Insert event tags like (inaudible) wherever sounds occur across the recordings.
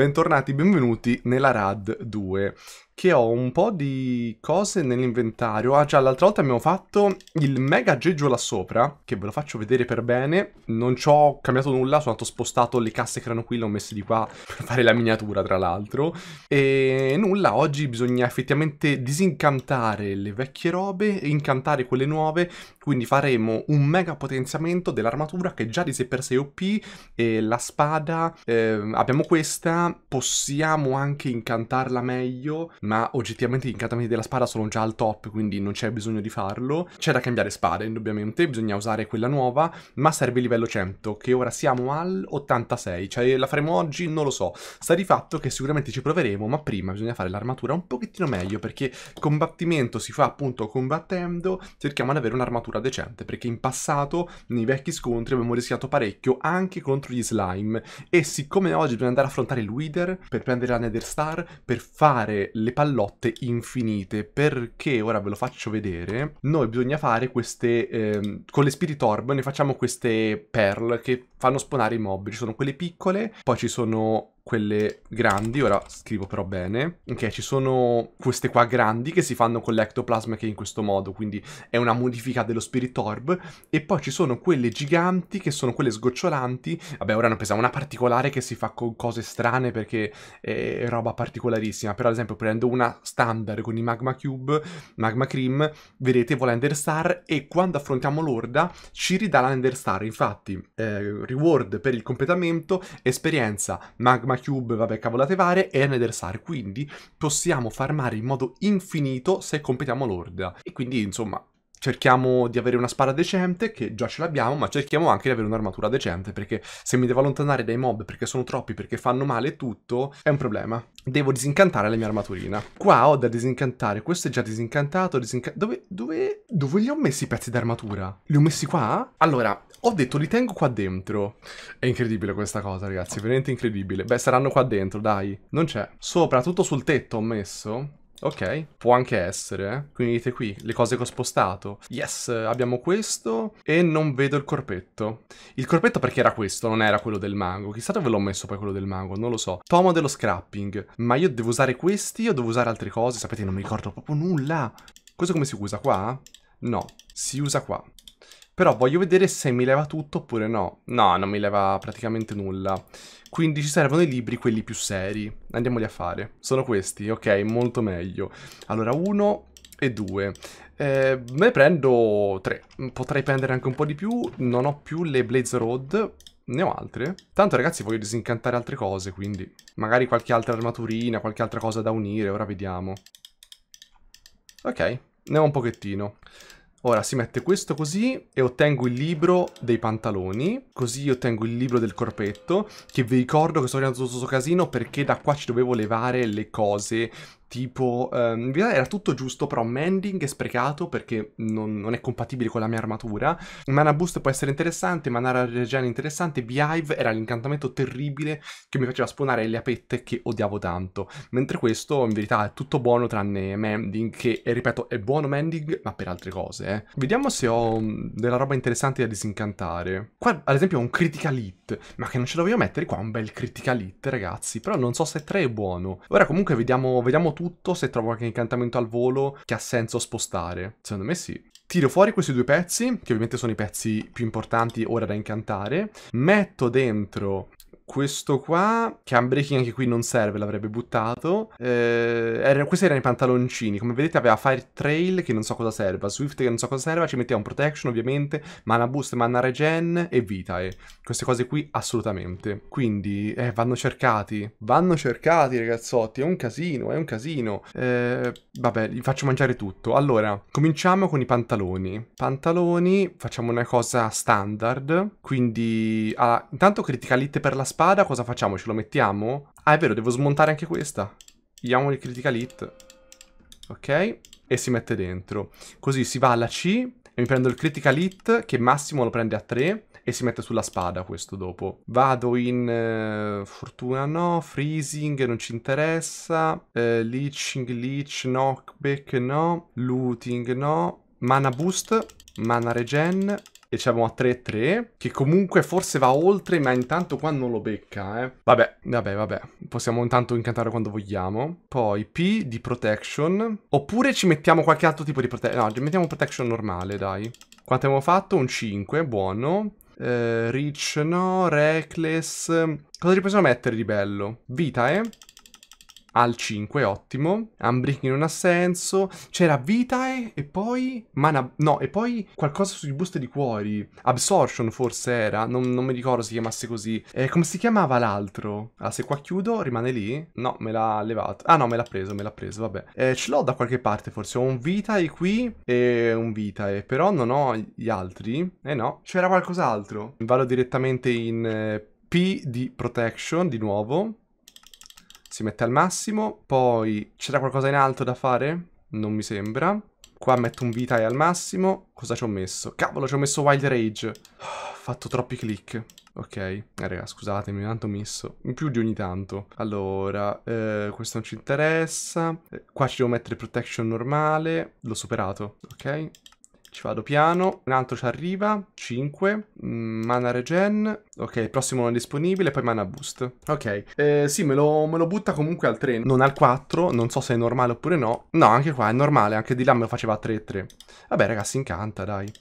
Bentornati, benvenuti nella RAD 2 che ho un po' di cose nell'inventario. Ah già, l'altra volta abbiamo fatto il mega aggeggio là sopra, che ve lo faccio vedere per bene. Non ci ho cambiato nulla, sono stato spostato le casse che erano qui, le ho messe di qua (laughs) per fare la miniatura tra l'altro. E nulla, oggi bisogna effettivamente disincantare le vecchie robe e incantare quelle nuove. Quindi faremo un mega potenziamento dell'armatura che già di 6x6 OP e la spada, eh, abbiamo questa, possiamo anche incantarla meglio, ma oggettivamente gli incantamenti della spada sono già al top, quindi non c'è bisogno di farlo. C'è da cambiare spada, indubbiamente, bisogna usare quella nuova, ma serve il livello 100, che ora siamo al 86, cioè la faremo oggi? Non lo so. Sta di fatto che sicuramente ci proveremo, ma prima bisogna fare l'armatura un pochettino meglio, perché combattimento si fa appunto combattendo, cerchiamo di avere un'armatura decente, perché in passato, nei vecchi scontri, abbiamo rischiato parecchio anche contro gli slime, e siccome oggi bisogna andare a affrontare il Wither per prendere la Nether Star, per fare le pallotte infinite perché, ora ve lo faccio vedere, noi bisogna fare queste, ehm, con le Spirit Orb ne facciamo queste Pearl che fanno spawnare i mob, ci sono quelle piccole, poi ci sono quelle grandi, ora scrivo però bene. Ok, ci sono queste qua grandi che si fanno con l'ectoplasma che è in questo modo, quindi è una modifica dello Spirit Orb. E poi ci sono quelle giganti che sono quelle sgocciolanti. Vabbè, ora non pensiamo una particolare che si fa con cose strane perché è roba particolarissima. Però ad esempio prendo una standard con i Magma Cube, Magma Cream, vedete vola Ender Star e quando affrontiamo l'Orda ci ridà l'Ender Star. Infatti, eh, reward per il completamento, esperienza, Magma Cube, vabbè, cavolate varie, e Anedersar. Quindi possiamo farmare in modo infinito se completiamo l'orda. E quindi, insomma, cerchiamo di avere una spada decente, che già ce l'abbiamo, ma cerchiamo anche di avere un'armatura decente, perché se mi devo allontanare dai mob perché sono troppi, perché fanno male e tutto, è un problema. Devo disincantare la mia armaturina. Qua ho da disincantare, questo è già disincantato, disinca... Dove, dove, dove li ho messi i pezzi d'armatura? Li ho messi qua? Allora, ho detto li tengo qua dentro. È incredibile questa cosa, ragazzi, veramente incredibile. Beh, saranno qua dentro, dai. Non c'è. Sopra, tutto sul tetto ho messo. Ok, può anche essere, eh. Quindi dite qui, le cose che ho spostato. Yes, abbiamo questo e non vedo il corpetto. Il corpetto perché era questo, non era quello del mango. Chissà dove l'ho messo poi quello del mango, non lo so. Tomo dello scrapping. Ma io devo usare questi o devo usare altre cose? Sapete, non mi ricordo proprio nulla. Questo come si usa qua? No, si usa qua. Però voglio vedere se mi leva tutto oppure no. No, non mi leva praticamente nulla. Quindi ci servono i libri, quelli più seri. Andiamoli a fare. Sono questi, ok, molto meglio. Allora, uno e due. Eh, ne prendo tre. Potrei prendere anche un po' di più. Non ho più le Blaze Road. Ne ho altre. Tanto, ragazzi, voglio disincantare altre cose, quindi... Magari qualche altra armaturina, qualche altra cosa da unire. Ora vediamo. Ok, ne ho un pochettino. Ora si mette questo così e ottengo il libro dei pantaloni, così ottengo il libro del corpetto, che vi ricordo che sono sto facendo questo casino perché da qua ci dovevo levare le cose tipo ehm, in realtà era tutto giusto però mending è sprecato perché non, non, è compatibile con la mia armatura mana boost può essere interessante mana regen interessante beehive era l'incantamento terribile che mi faceva spawnare le apette che odiavo tanto mentre questo in verità è tutto buono tranne mending che ripeto è buono mending ma per altre cose eh. vediamo se ho mm, della roba interessante da disincantare qua ad esempio ho un critical hit ma che non ce la voglio mettere qua un bel critical hit ragazzi però non so se 3 è buono ora comunque vediamo, vediamo soprattutto se trovo qualche incantamento al volo che ha senso spostare. Secondo me sì. Tiro fuori questi due pezzi, che ovviamente sono i pezzi più importanti ora da incantare, metto dentro questo qua, che unbreaking anche qui non serve, l'avrebbe buttato. Eh, era, questi erano i pantaloncini, come vedete aveva Fire Trail che non so cosa serva, Swift che non so cosa serva, ci metteva un protection ovviamente, mana boost, mana regen e vitae. Queste cose qui assolutamente. Quindi eh, vanno cercati, vanno cercati ragazzotti, è un casino, è un casino. Eh, vabbè, gli faccio mangiare tutto. Allora, cominciamo con i pantaloni. Pantaloni, facciamo una cosa standard, quindi ah, intanto criticalitte per la spalla spada cosa facciamo? Ce lo mettiamo? Ah, è vero, devo smontare anche questa. Diamo il critical hit. Ok. E si mette dentro. Così si va alla C e mi prendo il critical hit che massimo lo prende a 3 e si mette sulla spada questo dopo. Vado in eh, fortuna no, freezing non ci interessa, eh, leeching, leech, knockback no, looting no, mana boost, mana regen e siamo a 3-3, che comunque forse va oltre, ma intanto qua non lo becca, eh. Vabbè, vabbè, vabbè, possiamo intanto incantare quando vogliamo. Poi P di protection, oppure ci mettiamo qualche altro tipo di protection, no, mettiamo protection normale, dai. Quanto abbiamo fatto? Un 5, buono. Eh, rich no, reckless... Cosa ci possiamo mettere di bello? Vita, eh? al 5, ottimo. Unbreaking non ha senso. C'era Vitae e poi... Mana... No, e poi qualcosa sui buste di cuori. Absorption forse era, non, non mi ricordo si chiamasse così. Eh, come si chiamava l'altro? Ah, se qua chiudo rimane lì? No, me l'ha levato. Ah no, me l'ha preso, me l'ha preso, vabbè. Eh, ce l'ho da qualche parte forse. Ho un Vitae qui e un Vitae, però non ho gli altri. Eh no, c'era qualcos'altro. Vado direttamente in... Eh, P di protection di nuovo si mette al massimo, poi c'era qualcosa in alto da fare? Non mi sembra. Qua metto un vitae al massimo. Cosa ci ho messo? Cavolo, ci ho messo Wild Rage. Oh, ho fatto troppi click. Ok, eh, raga, scusatemi, tanto messo. In più di ogni tanto. Allora, eh, questo non ci interessa. Eh, qua ci devo mettere protection normale. L'ho superato, ok? Ci vado piano, un altro ci arriva, 5, mm, mana regen, ok, il prossimo non è disponibile, poi mana boost. Ok, eh, sì, me lo, me lo, butta comunque al 3, non al 4, non so se è normale oppure no. No, anche qua è normale, anche di là me lo faceva a 3-3. Vabbè ragazzi, incanta, dai.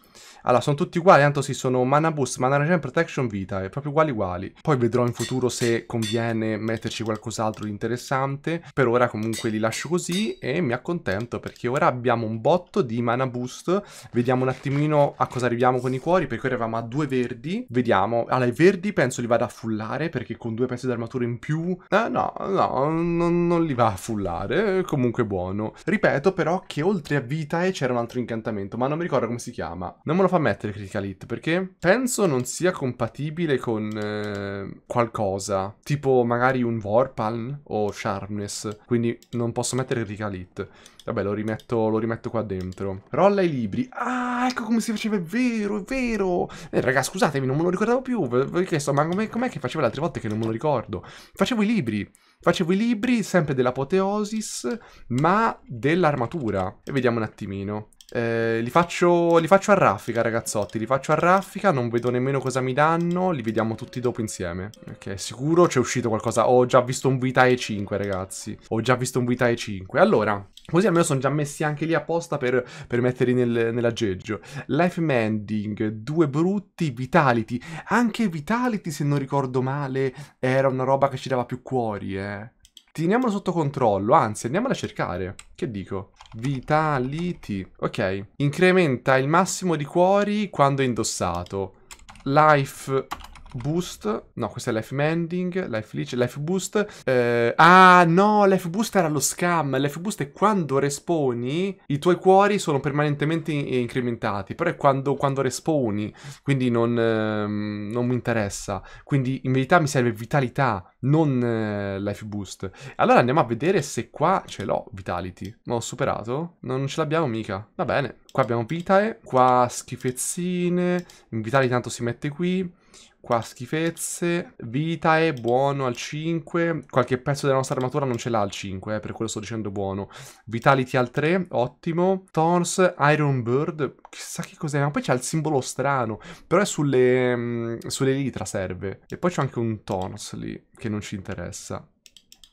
Allora, sono tutti uguali, tanto sì, sono Mana Boost, Mana Regen, Protection, Vita, è proprio uguali uguali. Poi vedrò in futuro se conviene metterci qualcos'altro di interessante. Per ora comunque li lascio così e mi accontento perché ora abbiamo un botto di Mana Boost. Vediamo un attimino a cosa arriviamo con i cuori, perché ora eravamo a due verdi. Vediamo. Allora, i verdi penso li vada a fullare perché con due pezzi d'armatura in più... Eh, no, no, non, non li va a fullare, comunque buono. Ripeto però che oltre a Vitae eh, c'era un altro incantamento, ma non mi ricordo come si chiama. Non me lo fa mettere Critical Hit perché penso non sia compatibile con eh, qualcosa, tipo magari un Vorpal o Sharpness, quindi non posso mettere Critical Hit. Vabbè, lo rimetto, lo rimetto qua dentro. Rolla i libri. Ah, ecco come si faceva, è vero, è vero. Eh, raga, scusatemi, non me lo ricordavo più. Vi ho chiesto, ma com'è, com che facevo le altre volte che non me lo ricordo? Facevo i libri. Facevo i libri sempre dell'apoteosis, ma dell'armatura. E vediamo un attimino. Eh, li, faccio, li, faccio, a raffica, ragazzotti. Li faccio a raffica. Non vedo nemmeno cosa mi danno. Li vediamo tutti dopo insieme. Ok, sicuro c'è uscito qualcosa. Ho già visto un Vitae 5, ragazzi. Ho già visto un Vitae 5. Allora, Così almeno sono già messi anche lì apposta per, per metterli nel, nell'aggeggio. Life Mending, due brutti, Vitality. Anche Vitality, se non ricordo male, era una roba che ci dava più cuori, eh. Teniamolo sotto controllo, anzi andiamola a cercare. Che dico? Vitality. Ok. Incrementa il massimo di cuori quando indossato. Life Boost, no, questo è Life Mending, Life Leech, Life Boost. Eh, ah, no, Life Boost era lo scam. Life Boost è quando respawni, i tuoi cuori sono permanentemente in- eh, incrementati. Però è quando, quando respawni, quindi non, ehm, non mi interessa. Quindi in verità mi serve vitalità, non eh, Life Boost. Allora andiamo a vedere se qua ce l'ho, Vitality. Ma ho superato? Non ce l'abbiamo mica. Va bene. Qua abbiamo vitae, qua schifezzine, Vitali tanto si mette qui, Qua schifezze. Vita è buono al 5. Qualche pezzo della nostra armatura non ce l'ha al 5, eh, per quello sto dicendo buono. Vitality al 3, ottimo. Thorns, Iron Bird, chissà che cos'è, ma poi c'è il simbolo strano. Però è sulle, mh, mm, sulle litra serve. E poi c'è anche un Thorns lì, che non ci interessa.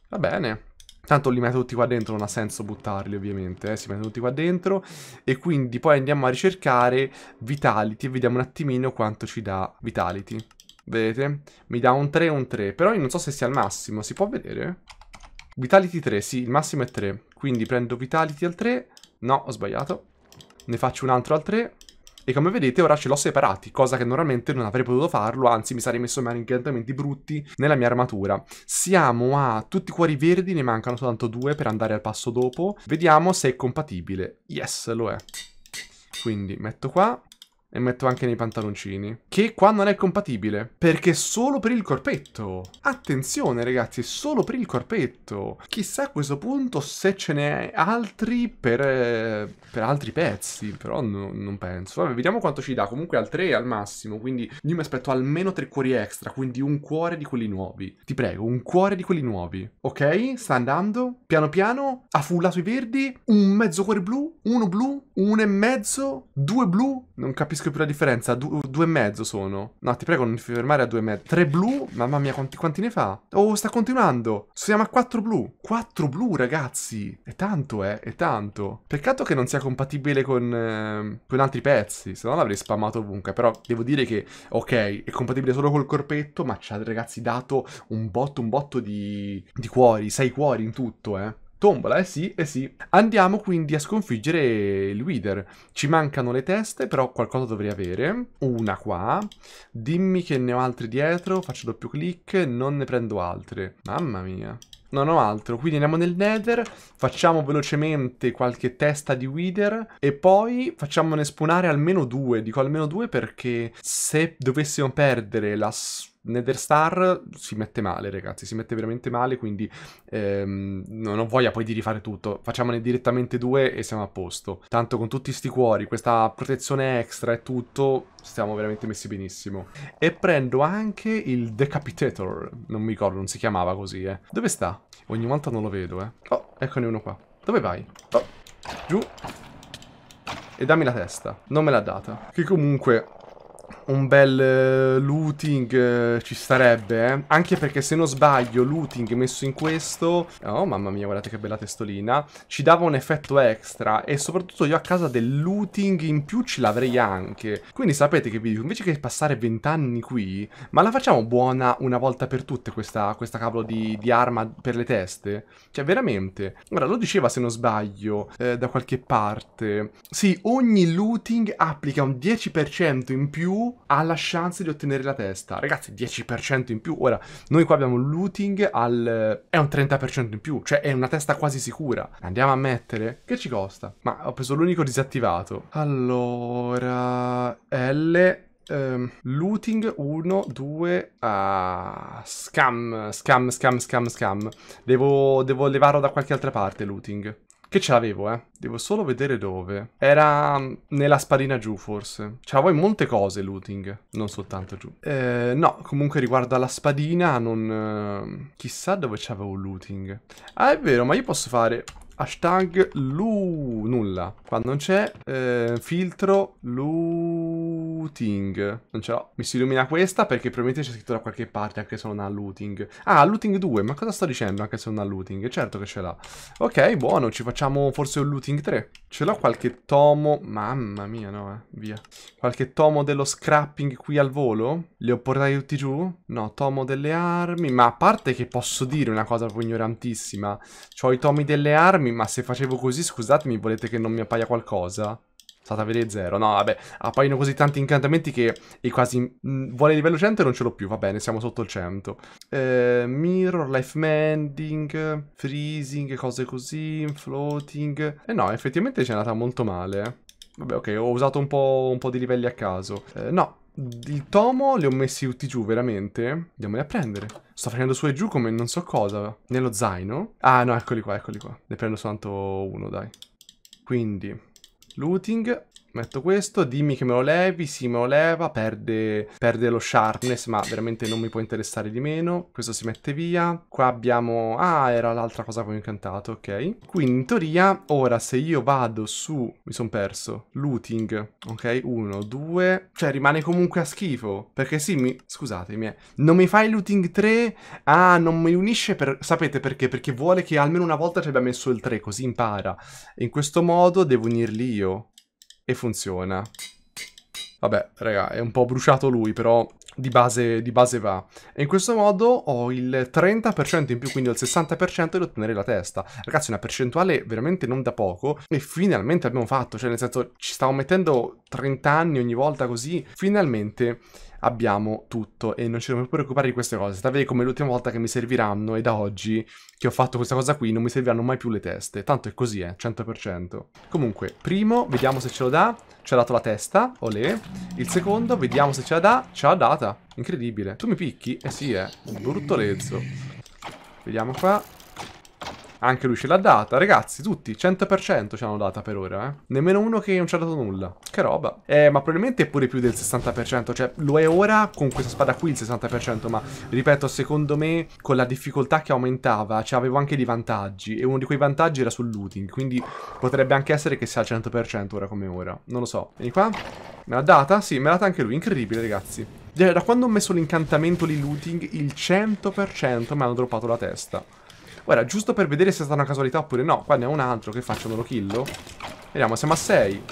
Va bene, Tanto li metto tutti qua dentro, non ha senso buttarli ovviamente, eh? si mettono tutti qua dentro. E quindi poi andiamo a ricercare Vitality e vediamo un attimino quanto ci dà Vitality. Vedete? Mi dà un 3 e un 3, però io non so se sia al massimo, si può vedere? Vitality 3, sì, il massimo è 3. Quindi prendo Vitality al 3, no, ho sbagliato. Ne faccio un altro al 3 e come vedete ora ce l'ho separati, cosa che normalmente non avrei potuto farlo, anzi mi sarei messo male incantamenti brutti nella mia armatura. Siamo a tutti i cuori verdi, ne mancano soltanto due per andare al passo dopo. Vediamo se è compatibile. Yes, lo è. Quindi metto qua, e metto anche nei pantaloncini. Che qua non è compatibile, perché solo per il corpetto. Attenzione ragazzi, solo per il corpetto. Chissà a questo punto se ce n'è altri per, eh, per, altri pezzi, però no, non penso. Vabbè, vediamo quanto ci dà, comunque al 3 al massimo, quindi io mi aspetto almeno 3 cuori extra, quindi un cuore di quelli nuovi. Ti prego, un cuore di quelli nuovi. Ok? Sta andando, piano piano, ha fullato i verdi, un mezzo cuore blu, uno blu, Uno e mezzo, due blu, non capisco capisco più la differenza. Du- due e mezzo sono. No, ti prego, non ti fermare a due e mezzo. Tre blu? Mamma mia, quanti, quanti ne fa? Oh, sta continuando. Siamo a quattro blu. Quattro blu, ragazzi. È tanto, eh. È tanto. Peccato che non sia compatibile con, eh, con altri pezzi. Se no l'avrei spammato ovunque. Però devo dire che, ok, è compatibile solo col corpetto. Ma ci ha, ragazzi, dato un botto, un botto di, di cuori. Sei cuori in tutto, eh. Tombola, eh sì, eh sì. Andiamo quindi a sconfiggere il Wither. Ci mancano le teste, però qualcosa dovrei avere. Una qua. Dimmi che ne ho altre dietro, faccio doppio clic, non ne prendo altre. Mamma mia. Non ho altro, quindi andiamo nel nether, facciamo velocemente qualche testa di wither e poi facciamone spunare almeno due, dico almeno due perché se dovessimo perdere la Netherstar si mette male, ragazzi, si mette veramente male, quindi ehm, non ho voglia poi di rifare tutto. Facciamone direttamente due e siamo a posto. Tanto con tutti sti cuori, questa protezione extra e tutto, stiamo veramente messi benissimo. E prendo anche il Decapitator, non mi ricordo, non si chiamava così, eh. Dove sta? Ogni volta non lo vedo, eh. Oh, eccone uno qua. Dove vai? Oh, giù. E dammi la testa. Non me l'ha data. Che comunque un bel eh, looting eh, ci starebbe, eh? Anche perché se non sbaglio, looting messo in questo... Oh, mamma mia, guardate che bella testolina. Ci dava un effetto extra e soprattutto io a casa del looting in più ce l'avrei anche. Quindi sapete che vi dico, invece che passare 20 anni qui, ma la facciamo buona una volta per tutte questa, questa cavolo di, di, arma per le teste? Cioè, veramente. Ora, lo diceva se non sbaglio, eh, da qualche parte. Sì, ogni looting applica un 10% in più ha la chance di ottenere la testa. Ragazzi, 10% in più. Ora, noi qua abbiamo looting al... è un 30% in più, cioè è una testa quasi sicura. Andiamo a mettere... Che ci costa? Ma ho preso l'unico disattivato. Allora... L... Um, looting 1, 2 uh, Scam Scam, scam, scam, scam Devo, devo levarlo da qualche altra parte looting che ce l'avevo, eh. Devo solo vedere dove. Era mm, nella spadina giù, forse. Ce l'avevo in molte cose, looting. Non soltanto giù. Eh, no, comunque riguardo alla spadina, non... Ehm, chissà dove c'avevo looting. Ah, è vero, ma io posso fare Hashtag lu... nulla. Qua non c'è eh, filtro looting. Non ce l'ho. Mi si illumina questa perché probabilmente c'è scritto da qualche parte anche se non ha looting. Ah, looting 2. Ma cosa sto dicendo anche se non ha looting? Certo che ce l'ha. Ok, buono. Ci facciamo forse un looting 3. Ce l'ho qualche tomo... Mamma mia, no, eh. Via. Qualche tomo dello scrapping qui al volo? Li ho portati tutti giù? No, tomo delle armi. Ma a parte che posso dire una cosa proprio ignorantissima. Ho i tomi delle armi scusarmi, ma se facevo così, scusatemi, volete che non mi appaia qualcosa? Stata a vedere zero. No, vabbè, appaiono così tanti incantamenti che è quasi... Mh, mm, vuole livello 100 e non ce l'ho più, va bene, siamo sotto il 100. Eh, mirror, life mending, freezing, cose così, floating... Eh no, effettivamente ci è andata molto male. Vabbè, ok, ho usato un po', un po di livelli a caso. Eh, no, il tomo li ho messi tutti giù, veramente. Andiamoli a prendere. Sto facendo su e giù come non so cosa. Nello zaino. Ah, no, eccoli qua, eccoli qua. Ne prendo soltanto uno, dai. Quindi, looting. Metto questo, dimmi che me lo levi, sì me lo leva, perde, perde, lo sharpness, ma veramente non mi può interessare di meno. Questo si mette via. Qua abbiamo... Ah, era l'altra cosa che avevo incantato, ok. Quindi in teoria, ora se io vado su... Mi sono perso. Looting, ok, uno, due... Cioè rimane comunque a schifo, perché sì, mi... Scusatemi, eh. Non mi fai looting 3? Ah, non mi unisce per... Sapete perché? Perché vuole che almeno una volta ci abbia messo il 3, così impara. E in questo modo devo unirli io e funziona. Vabbè, raga, è un po' bruciato lui, però di base, di base va. E in questo modo ho il 30% in più, quindi ho il 60% di ottenere la testa. Ragazzi, una percentuale veramente non da poco e finalmente abbiamo fatto, cioè nel senso ci stavo mettendo 30 anni ogni volta così, finalmente abbiamo tutto e non ci dobbiamo preoccupare di queste cose. Stavi come l'ultima volta che mi serviranno e da oggi che ho fatto questa cosa qui non mi serviranno mai più le teste. Tanto è così, eh, 100%. Comunque, primo, vediamo se ce lo dà. Ci ha dato la testa, olè. Il secondo, vediamo se ce la dà. Ce l'ha data. Incredibile. Tu mi picchi? Eh sì, eh. Brutto lezzo. Vediamo qua. Anche lui ce l'ha data. Ragazzi, tutti, 100% ce l'hanno data per ora, eh. Nemmeno uno che non ci ha dato nulla. Che roba. Eh, ma probabilmente è pure più del 60%. Cioè, lo è ora con questa spada qui il 60%, ma, ripeto, secondo me, con la difficoltà che aumentava, cioè, avevo anche dei vantaggi. E uno di quei vantaggi era sul looting, quindi potrebbe anche essere che sia al 100% ora come ora. Non lo so. Vieni qua. Me l'ha data? Sì, me l'ha data anche lui. Incredibile, ragazzi. Da quando ho messo l'incantamento di looting, il 100% mi hanno droppato la testa. Guarda, giusto per vedere se è stata una casualità oppure no. Qua ne ho un altro che faccio, non lo killo. Vediamo, siamo a 6.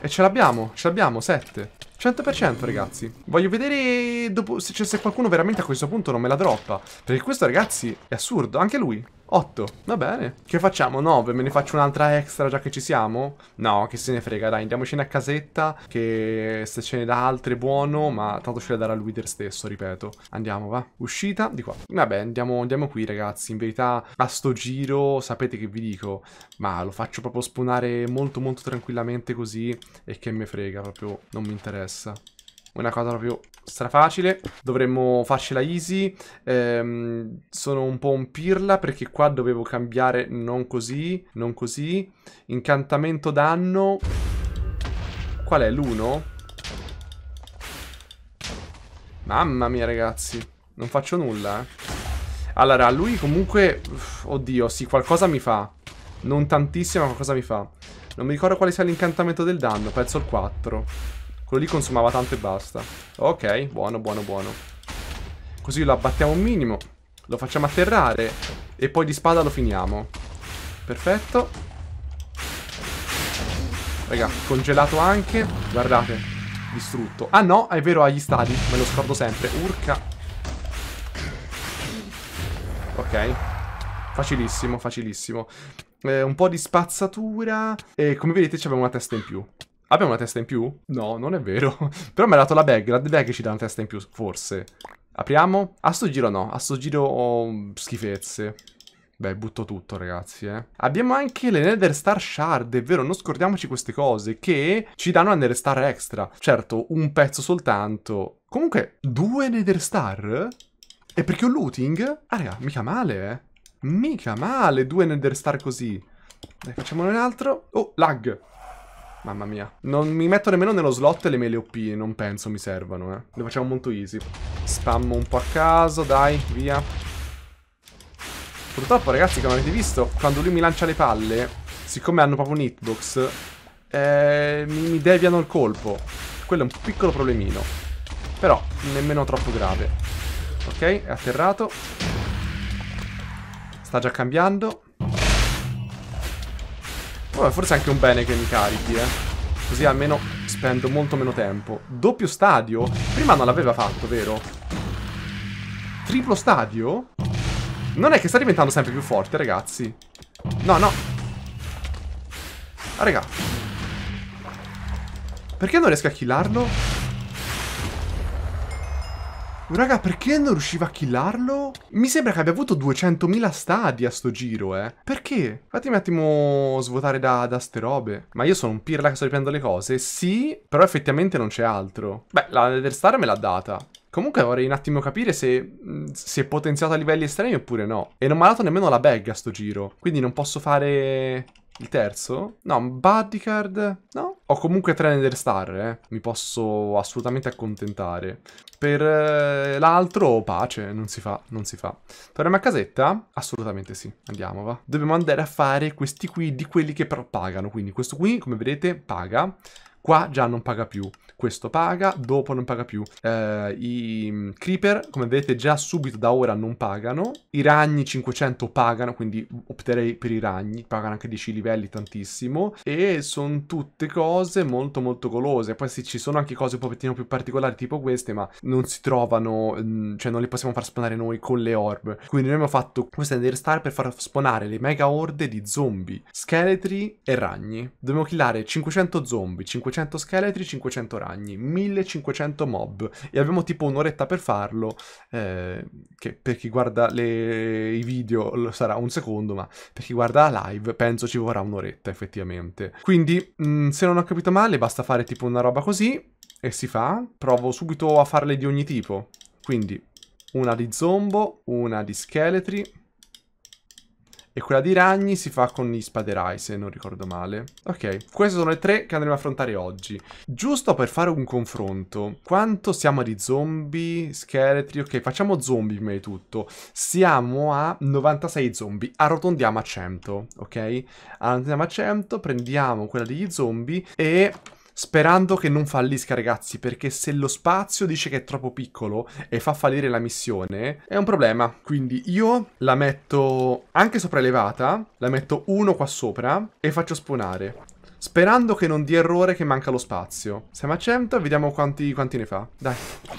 E ce l'abbiamo, ce l'abbiamo, 7. 100% ragazzi Voglio vedere dopo, cioè, se qualcuno veramente a questo punto non me la droppa Perché questo ragazzi è assurdo Anche lui 8, va bene. Che facciamo? 9, me ne faccio un'altra extra già che ci siamo? No, che se ne frega, dai, andiamocene a casetta, che se ce ne dà altre buono, ma tanto ce le darà il del stesso, ripeto. Andiamo, va. Uscita di qua. Vabbè, andiamo, andiamo qui, ragazzi. In verità, a sto giro, sapete che vi dico, ma lo faccio proprio spunare molto molto tranquillamente così, e che me frega, proprio non mi interessa una cosa proprio strafacile. Dovremmo farcela easy. Ehm, sono un po' un pirla perché qua dovevo cambiare non così, non così. Incantamento danno. Qual è? l'uno? Mamma mia ragazzi, non faccio nulla eh. Allora, lui comunque, uff, oddio, sì, qualcosa mi fa. Non tantissimo, ma qualcosa mi fa. Non mi ricordo quale sia l'incantamento del danno, penso il 4. Quello lì consumava tanto e basta. Ok, buono, buono, buono. Così lo abbattiamo un minimo. Lo facciamo atterrare. E poi di spada lo finiamo. Perfetto. Raga, congelato anche. Guardate, distrutto. Ah no, è vero, agli stadi. Me lo scordo sempre. Urca. Ok. Facilissimo, facilissimo. Eh, un po' di spazzatura. E come vedete abbiamo una testa in più. Abbiamo una testa in più? No, non è vero. (laughs) Però mi ha dato la bag, la bag ci dà una testa in più, forse. Apriamo? A sto giro no, a sto giro ho schifezze. Beh, butto tutto, ragazzi, eh. Abbiamo anche le Nether Star Shard, è vero, non scordiamoci queste cose, che ci danno una Nether Star extra. Certo, un pezzo soltanto. Comunque, due Nether Star? E perché ho looting? Ah, raga, mica male, eh. Mica male, due Nether Star così. Dai, facciamone un altro. Oh, lag! Mamma mia. Non mi metto nemmeno nello slot le mele OP, non penso mi servano, eh. Le facciamo molto easy. Spammo un po' a caso, dai, via. Purtroppo, ragazzi, come avete visto, quando lui mi lancia le palle, siccome hanno proprio un hitbox, eh, mi, mi deviano il colpo. Quello è un piccolo problemino. Però, nemmeno troppo grave. Ok, è atterrato. Sta già cambiando. Vabbè, forse è anche un bene che mi carichi, eh. Così almeno spendo molto meno tempo. Doppio stadio? Prima non l'aveva fatto, vero? Triplo stadio? Non è che sta diventando sempre più forte, ragazzi. No, no. Ah, raga. Perché non riesco a killarlo? Raga, perché non riusciva a killarlo? Mi sembra che abbia avuto 200.000 stadi a sto giro, eh. Perché? Fatemi un attimo svuotare da, da ste robe. Ma io sono un pirla che sto riprendendo le cose? Sì, però effettivamente non c'è altro. Beh, la Nether Star me l'ha data. Comunque vorrei un attimo capire se mm, si è potenziato a livelli estremi oppure no. E non mi ha dato nemmeno la bag a sto giro. Quindi non posso fare il terzo? No, Bodyguard? No? Ho comunque tre Nether Star, eh. Mi posso assolutamente accontentare. Per eh, l'altro, pace, non si fa, non si fa. Torniamo a casetta? Assolutamente sì, andiamo, va. Dobbiamo andare a fare questi qui di quelli che però pagano. Quindi questo qui, come vedete, paga. Qua già non paga più. Questo paga, dopo non paga più. Eh, I mm, creeper, come vedete, già subito da ora non pagano. I ragni 500 pagano, quindi opterei per i ragni. Pagano anche 10 livelli, tantissimo. E sono tutte cose molto molto golose. Poi sì, ci sono anche cose un pochettino più particolari, tipo queste, ma non si trovano, mm, cioè non le possiamo far spawnare noi con le orb. Quindi noi abbiamo fatto questa Ender Star per far spawnare le mega orde di zombie, scheletri e ragni. Dobbiamo killare 500 zombie, 500 500 scheletri, 500 ragni, 1500 mob e abbiamo tipo un'oretta per farlo, eh, che per chi guarda le... i video lo sarà un secondo, ma per chi guarda la live penso ci vorrà un'oretta effettivamente. Quindi mh, mm, se non ho capito male basta fare tipo una roba così e si fa. Provo subito a farle di ogni tipo, quindi una di zombo, una di scheletri e quella di ragni si fa con gli spaderai, se non ricordo male. Ok, queste sono le tre che andremo a affrontare oggi. Giusto per fare un confronto, quanto siamo di zombie, scheletri? Ok, facciamo zombie prima di tutto. Siamo a 96 zombie, arrotondiamo a 100, ok? Arrotondiamo a 100, prendiamo quella degli zombie e Sperando che non fallisca, ragazzi, perché se lo spazio dice che è troppo piccolo e fa fallire la missione, è un problema. Quindi io la metto anche sopraelevata, la metto uno qua sopra e faccio spawnare. Sperando che non dia errore che manca lo spazio. Siamo a 100 e vediamo quanti, quanti, ne fa. Dai.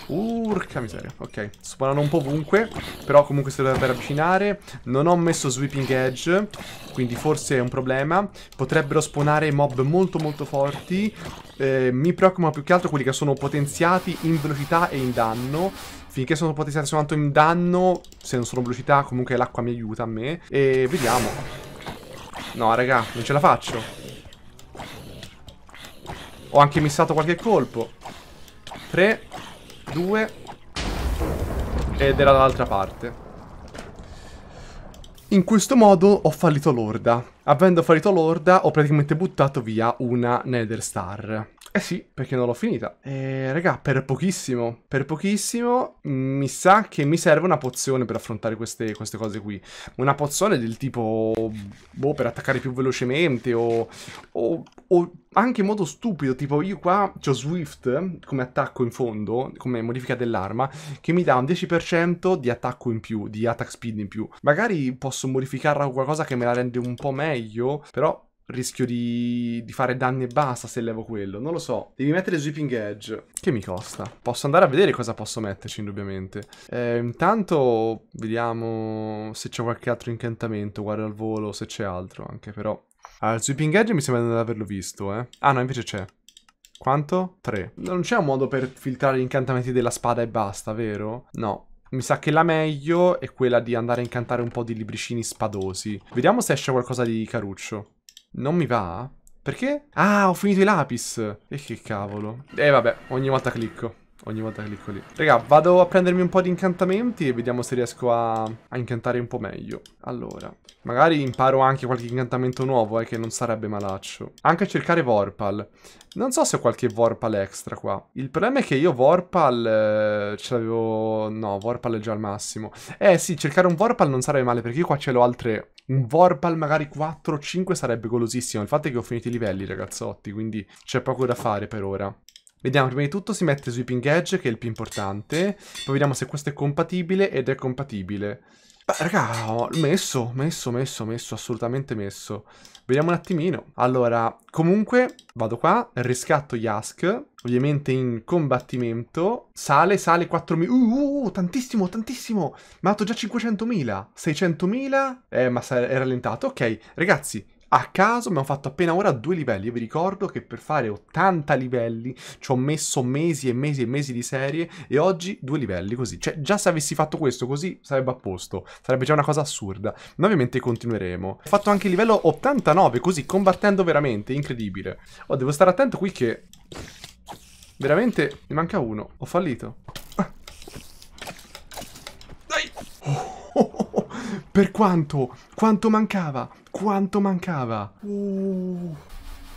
Urca miseria. Ok. spawnano un po' ovunque. Però comunque si dovrebbe avvicinare. Non ho messo Sweeping Edge. Quindi forse è un problema. Potrebbero spawnare mob molto molto forti. Eh, mi preoccupano più che altro quelli che sono potenziati in velocità e in danno. Finché sono potenziati soltanto in danno, se non sono velocità, comunque l'acqua mi aiuta a me. E vediamo. No, raga, non ce la faccio. Ho anche missato qualche colpo. 3, 2 ed era dall'altra parte. In questo modo ho fallito l'orda. Avendo fallito l'orda ho praticamente buttato via una Nether Star. Eh sì, perché non l'ho finita. E eh, raga, per pochissimo, per pochissimo, mm, mi sa che mi serve una pozione per affrontare queste, queste cose qui. Una pozione del tipo, boh, per attaccare più velocemente o, o, o anche in modo stupido, tipo io qua ho Swift come attacco in fondo, come modifica dell'arma, che mi dà un 10% di attacco in più, di attack speed in più. Magari posso modificarla con qualcosa che me la rende un po' meglio, però rischio di, di, fare danni e basta se levo quello. Non lo so. Devi mettere Sweeping Edge. Che mi costa? Posso andare a vedere cosa posso metterci, indubbiamente. Eh, intanto vediamo se c'è qualche altro incantamento. Guarda al volo se c'è altro anche, però. Ah, il Sweeping Edge mi sembra di averlo visto, eh. Ah, no, invece c'è. Quanto? Tre. Non c'è un modo per filtrare gli incantamenti della spada e basta, vero? No. Mi sa che la meglio è quella di andare a incantare un po' di libricini spadosi. Vediamo se esce qualcosa di caruccio. Non mi va? Perché? Ah, ho finito i lapis! E che cavolo. E eh, vabbè, ogni volta clicco ogni volta che clicco lì. Raga, vado a prendermi un po' di incantamenti e vediamo se riesco a, a incantare un po' meglio. Allora, magari imparo anche qualche incantamento nuovo, eh, che non sarebbe malaccio. Anche a cercare Vorpal. Non so se ho qualche Vorpal extra qua. Il problema è che io Vorpal eh, ce l'avevo... No, Vorpal è già al massimo. Eh sì, cercare un Vorpal non sarebbe male, perché io qua ce l'ho altre... Un Vorpal magari 4 o 5 sarebbe golosissimo. Il fatto è che ho finito i livelli, ragazzotti, quindi c'è poco da fare per ora. Vediamo, prima di tutto si mette Sweeping Edge, che è il più importante. Poi vediamo se questo è compatibile, ed è compatibile. Beh, raga, ho messo, messo, messo, messo, assolutamente messo. Vediamo un attimino. Allora, comunque, vado qua, riscatto Yask, ovviamente in combattimento. Sale, sale 4.000. Uh, uh, uh, tantissimo, tantissimo. ha ho già 500.000. 600.000. Eh, ma è rallentato. Ok, ragazzi, a caso abbiamo fatto appena ora due livelli. Io vi ricordo che per fare 80 livelli ci ho messo mesi e mesi e mesi di serie e oggi due livelli così. Cioè già se avessi fatto questo così sarebbe a posto, sarebbe già una cosa assurda. Ma ovviamente continueremo. Ho fatto anche il livello 89 così, combattendo veramente, incredibile. Oh, devo stare attento qui che... Veramente mi manca uno, ho fallito. Ah. Dai! Oh, Oh, oh, oh. Per quanto? Quanto mancava? Quanto mancava? Uh.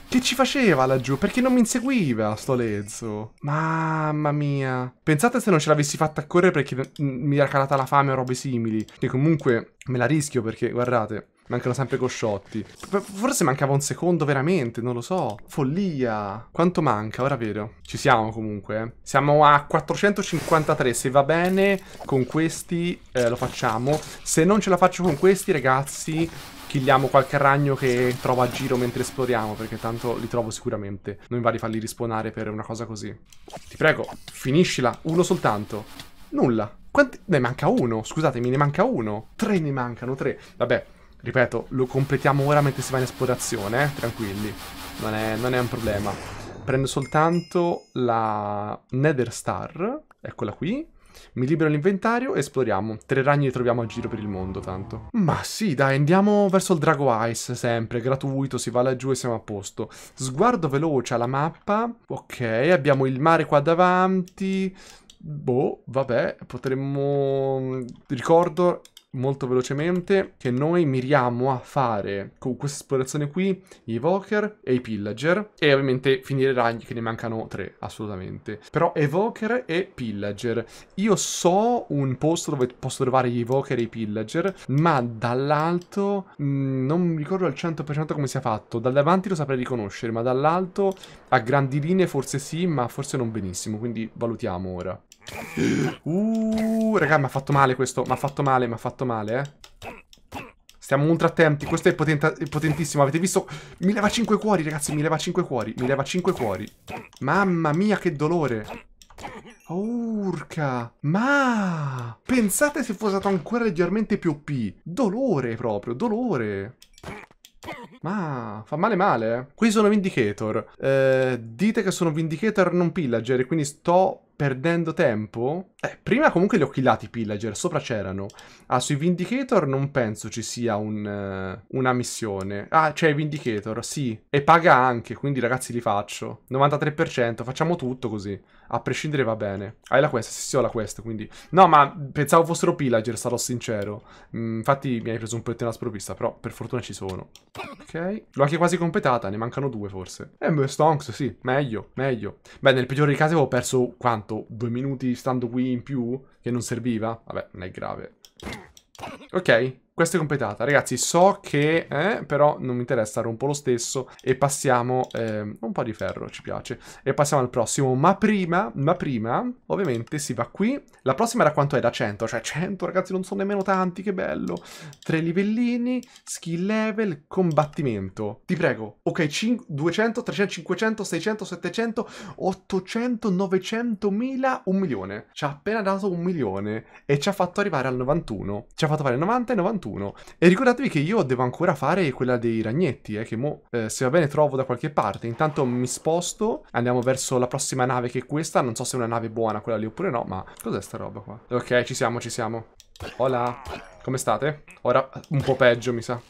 Che ci faceva laggiù? Perché non mi inseguiva sto lezzo? Mamma mia. Pensate se non ce l'avessi fatta a correre perché mi era calata la fame o robe simili. Che comunque me la rischio perché, guardate, Mancano sempre cosciotti. Forse mancava un secondo veramente, non lo so. Follia. Quanto manca? Ora vedo. Ci siamo comunque. Eh. Siamo a 453. Se va bene con questi eh, lo facciamo. Se non ce la faccio con questi, ragazzi, killiamo qualche ragno che trova a giro mentre esploriamo, perché tanto li trovo sicuramente. Non vale farli risponare per una cosa così. Ti prego, finiscila, uno soltanto. Nulla. Quanti... Ne manca uno, scusatemi, ne manca uno. Tre ne mancano, tre. Vabbè, Ripeto, lo completiamo ora mentre si va in esplorazione, eh? tranquilli. Non è, non è, un problema. Prendo soltanto la Nether Star, eccola qui. Mi libero l'inventario e esploriamo. Tre ragni li troviamo a giro per il mondo, tanto. Ma sì, dai, andiamo verso il Drago Ice, sempre. Gratuito, si va laggiù e siamo a posto. Sguardo veloce alla mappa. Ok, abbiamo il mare qua davanti. Boh, vabbè, potremmo... Mm, ricordo, molto velocemente che noi miriamo a fare con questa esplorazione qui gli evoker e i pillager e ovviamente finire i ragni che ne mancano tre assolutamente però evoker e pillager io so un posto dove posso trovare gli evoker e i pillager ma dall'alto mm, non mi ricordo al 100% come sia fatto dal davanti lo saprei riconoscere ma dall'alto a grandi linee forse sì ma forse non benissimo quindi valutiamo ora Uh, raga, mi ha fatto male questo. Mi ha fatto male, mi ha fatto male, eh. Stiamo ultra attenti. Questo è potentissimo. Avete visto? Mi leva 5 cuori, ragazzi. Mi leva 5 cuori. Mi leva 5 cuori. Mamma mia, che dolore. Urca! Ma! Pensate se fosse stato ancora leggermente più OP. Dolore proprio, dolore. Ma fa male male. Eh. Qui sono Vindicator. Eh, dite che sono Vindicator non Pillager, quindi sto perdendo tempo? Eh, prima comunque li ho killati i pillager, sopra c'erano. Ah, sui Vindicator non penso ci sia un, uh, una missione. Ah, c'è i Vindicator, sì. E paga anche, quindi ragazzi li faccio. 93%, facciamo tutto così. A prescindere va bene. Hai la quest? Sì, sì, ho la quest, quindi... No, ma pensavo fossero pillager, sarò sincero. Mm, infatti mi hai preso un po' la sprovvista, però per fortuna ci sono. Ok. L'ho anche quasi completata, ne mancano due forse. Eh, Stonks, sì. Meglio, meglio. Beh, nel peggiore dei casi avevo perso quanto? fatto? Due minuti stando qui in più? Che non serviva? Vabbè, non è grave. Ok, questa è completata. Ragazzi, so che... Eh, però non mi interessa, rompo lo stesso. E passiamo... Eh, un po' di ferro, ci piace. E passiamo al prossimo. Ma prima, ma prima, ovviamente si va qui. La prossima da quanto è? Da 100. Cioè 100, ragazzi, non sono nemmeno tanti, che bello. Tre livellini, skill level, combattimento. Ti prego. Ok, 200, 300, 500, 600, 700, 800, 900, 1000, un milione. Ci ha appena dato un milione. E ci ha fatto arrivare al 91. Ci ha fatto fare 90 e 91. 21. E ricordatevi che io devo ancora fare quella dei ragnetti, eh, che mo, eh, se va bene trovo da qualche parte. Intanto mi sposto, andiamo verso la prossima nave che è questa, non so se è una nave buona quella lì oppure no, ma cos'è sta roba qua? Ok, ci siamo, ci siamo. Hola, come state? Ora eh, un po' peggio mi sa.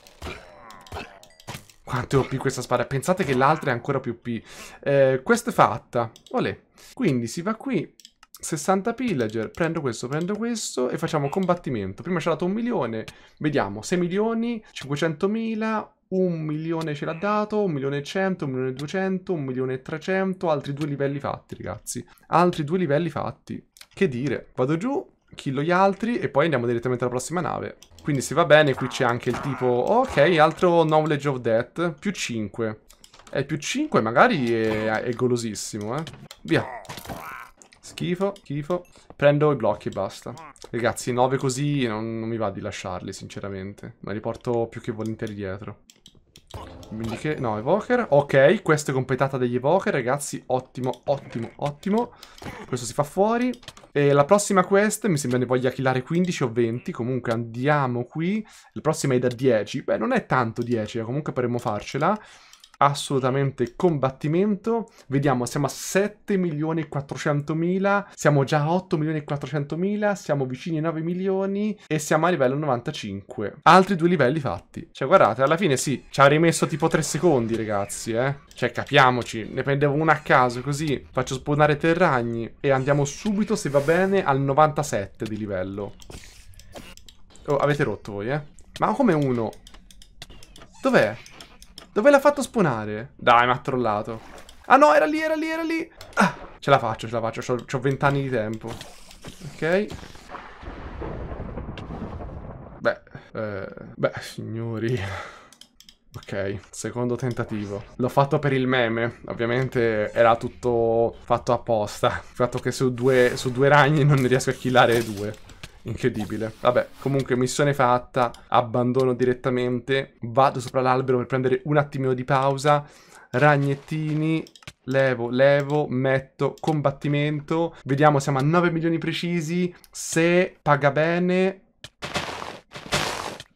Quanto è OP questa spada? Pensate che l'altra è ancora più OP. Eh, questa è fatta. Olè. Quindi si va qui 60 pillager, prendo questo, prendo questo e facciamo combattimento. Prima ce l'ha dato un milione, vediamo, 6 milioni, 500 mila, un milione ce l'ha dato, un milione e 100, un milione e 200, un milione e 300, altri due livelli fatti ragazzi. Altri due livelli fatti. Che dire, vado giù, killo gli altri e poi andiamo direttamente alla prossima nave. Quindi se va bene qui c'è anche il tipo, ok, altro Knowledge of Death, più 5. È eh, più 5 magari è, è golosissimo, eh. Via. Schifo, schifo. Prendo i blocchi e basta. Ragazzi, 9 così non, non, mi va di lasciarli, sinceramente. Ma li porto più che volentieri dietro. Quindi No, evoker. Ok, questa è completata degli evoker, ragazzi. Ottimo, ottimo, ottimo. Questo si fa fuori. E la prossima quest, mi sembra ne voglia killare 15 o 20, comunque andiamo qui. La prossima è da 10. Beh, non è tanto 10, eh. comunque potremmo farcela assolutamente combattimento. Vediamo, siamo a 7.400.000, siamo già a 8.400.000, siamo vicini ai 9 milioni e siamo a livello 95. Altri due livelli fatti. Cioè, guardate, alla fine sì, ci ha rimesso tipo 3 secondi, ragazzi, eh. Cioè, capiamoci, ne prendevo una a caso così, faccio spawnare terragni e andiamo subito, se va bene, al 97 di livello. Oh, avete rotto voi, eh? Ma come uno? Dov'è? Dove l'ha fatto spawnare? Dai, mi ha trollato. Ah no, era lì, era lì, era lì. Ah, ce la faccio, ce la faccio. Ho vent'anni di tempo. Ok. Beh, eh, beh, signori. Ok, secondo tentativo. L'ho fatto per il meme, ovviamente era tutto fatto apposta. Il fatto che su due, su due ragni non ne riesco a killare due. Incredibile. Vabbè, comunque missione fatta, abbandono direttamente, vado sopra l'albero per prendere un attimino di pausa, ragnettini, levo, levo, metto, combattimento, vediamo siamo a 9 milioni precisi, se paga bene...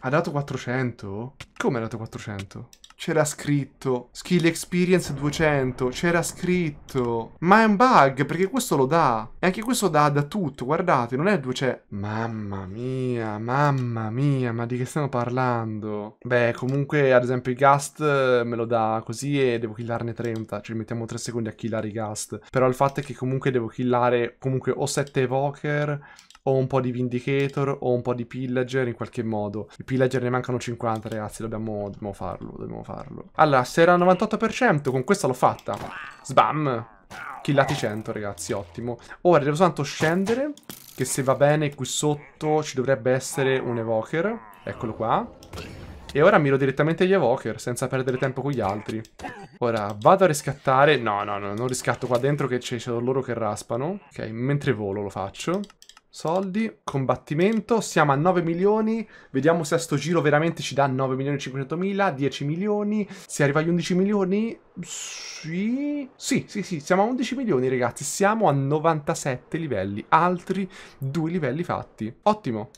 Ha dato 400? Come ha dato 400? C'era scritto. Skill experience 200. C'era scritto. Ma è un bug, perché questo lo dà. E anche questo dà da tutto. Guardate, non è 200. Cioè, mamma mia, mamma mia, ma di che stiamo parlando? Beh, comunque, ad esempio, i Gast eh, me lo dà così e devo killarne 30. Ci mettiamo 3 secondi a killare i Gast. Però il fatto è che comunque devo killare comunque o 7 evoker o un po' di Vindicator o un po' di Pillager in qualche modo. I Pillager ne mancano 50 ragazzi, dobbiamo, dobbiamo farlo, dobbiamo farlo. Allora, se era al 98% con questa l'ho fatta. Sbam! Killati 100 ragazzi, ottimo. Ora devo soltanto scendere, che se va bene qui sotto ci dovrebbe essere un evoker. Eccolo qua. E ora miro direttamente gli evoker, senza perdere tempo con gli altri. Ora, vado a riscattare... No, no, no, non riscatto qua dentro che c'è loro che raspano. Ok, mentre volo lo faccio. Soldi, combattimento, siamo a 9 milioni, vediamo se a sto giro veramente ci dà 9 milioni e 500 mila, 10 milioni, se arriva agli 11 milioni, sì, sì, sì, sì, siamo a 11 milioni ragazzi, siamo a 97 livelli, altri due livelli fatti, ottimo.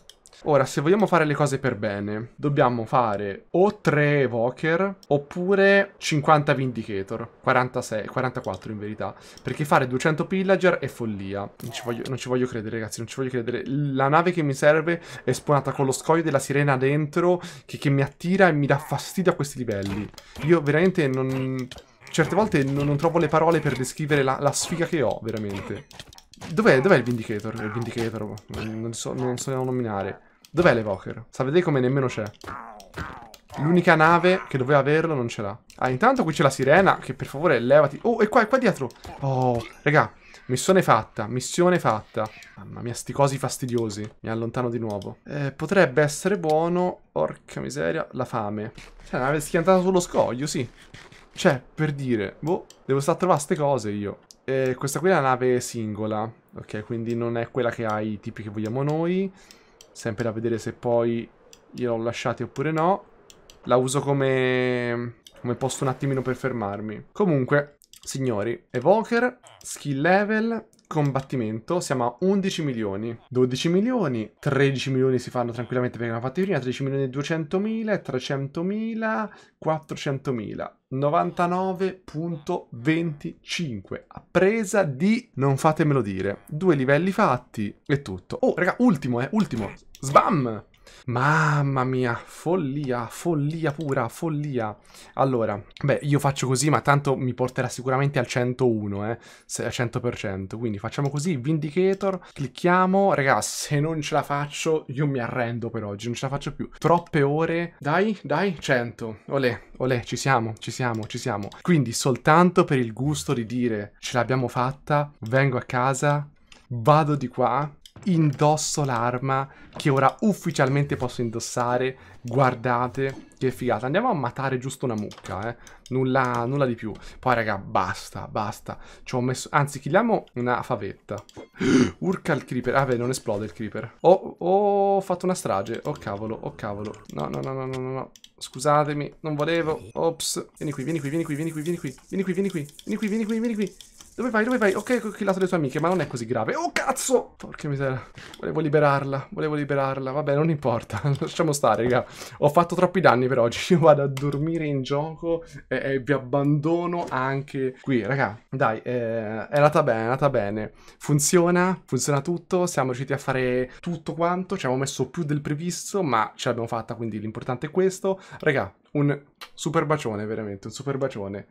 Ora, se vogliamo fare le cose per bene, dobbiamo fare o 3 evoker oppure 50 vindicator. 46, 44 in verità. Perché fare 200 pillager è follia. Non ci voglio, non ci voglio credere, ragazzi, non ci voglio credere. La nave che mi serve è spawnata con lo scoglio della sirena dentro che, che mi attira e mi dà fastidio a questi livelli. Io veramente non... Certe volte non, non trovo le parole per descrivere la, la sfiga che ho, veramente. Dov'è, dov il Vindicator? Il Vindicator, non so, non so nominare. Dov'è l'evoker? Sta a vedere come nemmeno c'è. L'unica nave che doveva averlo non ce l'ha. Ah, intanto qui c'è la sirena, che per favore levati. Oh, e qua, è qua dietro. Oh, raga, missione fatta, missione fatta. Mamma mia, sti cosi fastidiosi. Mi allontano di nuovo. Eh, potrebbe essere buono, porca miseria, la fame. Cioè, l'avete schiantata sullo scoglio, sì. Cioè, per dire, boh, devo stare a trovare ste cose io. Eh, questa qui è la nave singola, ok? Quindi non è quella che ha i tipi che vogliamo noi. Sempre da vedere se poi gliel'ho lasciati oppure no. La uso come, come posto un attimino per fermarmi. Comunque, signori, Evoker, skill level, combattimento siamo a 11 milioni, 12 milioni, 13 milioni si fanno tranquillamente perché abbiamo fatto prima, 13 milioni e 200 mila, 300 mila, 400 mila. 99.25 a presa di, non fatemelo dire, due livelli fatti e tutto. Oh, raga, ultimo, eh, ultimo. Sbam! Mamma mia, follia, follia pura, follia. Allora, beh, io faccio così, ma tanto mi porterà sicuramente al 101, eh, al 100%. Quindi facciamo così, Vindicator, clicchiamo. Raga, se non ce la faccio, io mi arrendo per oggi, non ce la faccio più. Troppe ore. Dai, dai, 100. Olè, olè, ci siamo, ci siamo, ci siamo. Quindi soltanto per il gusto di dire ce l'abbiamo fatta, vengo a casa, vado di qua, indosso l'arma che ora ufficialmente posso indossare. Guardate che figata. Andiamo a matare giusto una mucca, eh. Nulla, nulla di più. Poi, raga, basta, basta. Ci ho messo... Anzi, chiediamo una favetta. (gasps) Urca il creeper. Ah, beh, non esplode il creeper. Oh, oh, ho fatto una strage. Oh, cavolo, oh, cavolo. No, no, no, no, no, no. Scusatemi, non volevo. Ops. Vieni qui, vieni qui, vieni qui, vieni qui, vieni qui. Vieni qui, vieni qui, vieni qui, vieni qui, vieni qui. Dove vai? Dove vai? Ok, ho killato le tue amiche, ma non è così grave. Oh, cazzo! Porca miseria. Volevo liberarla, volevo liberarla. Vabbè, non importa. (laughs) Lasciamo stare, raga. Ho fatto troppi danni per oggi. (laughs) Io vado a dormire in gioco e, e vi abbandono anche qui, raga. Dai, eh, è andata bene, è andata bene. Funziona, funziona tutto. Siamo riusciti a fare tutto quanto. Ci abbiamo messo più del previsto, ma ce l'abbiamo fatta, quindi l'importante è questo. Raga, un super bacione, veramente, un super bacione.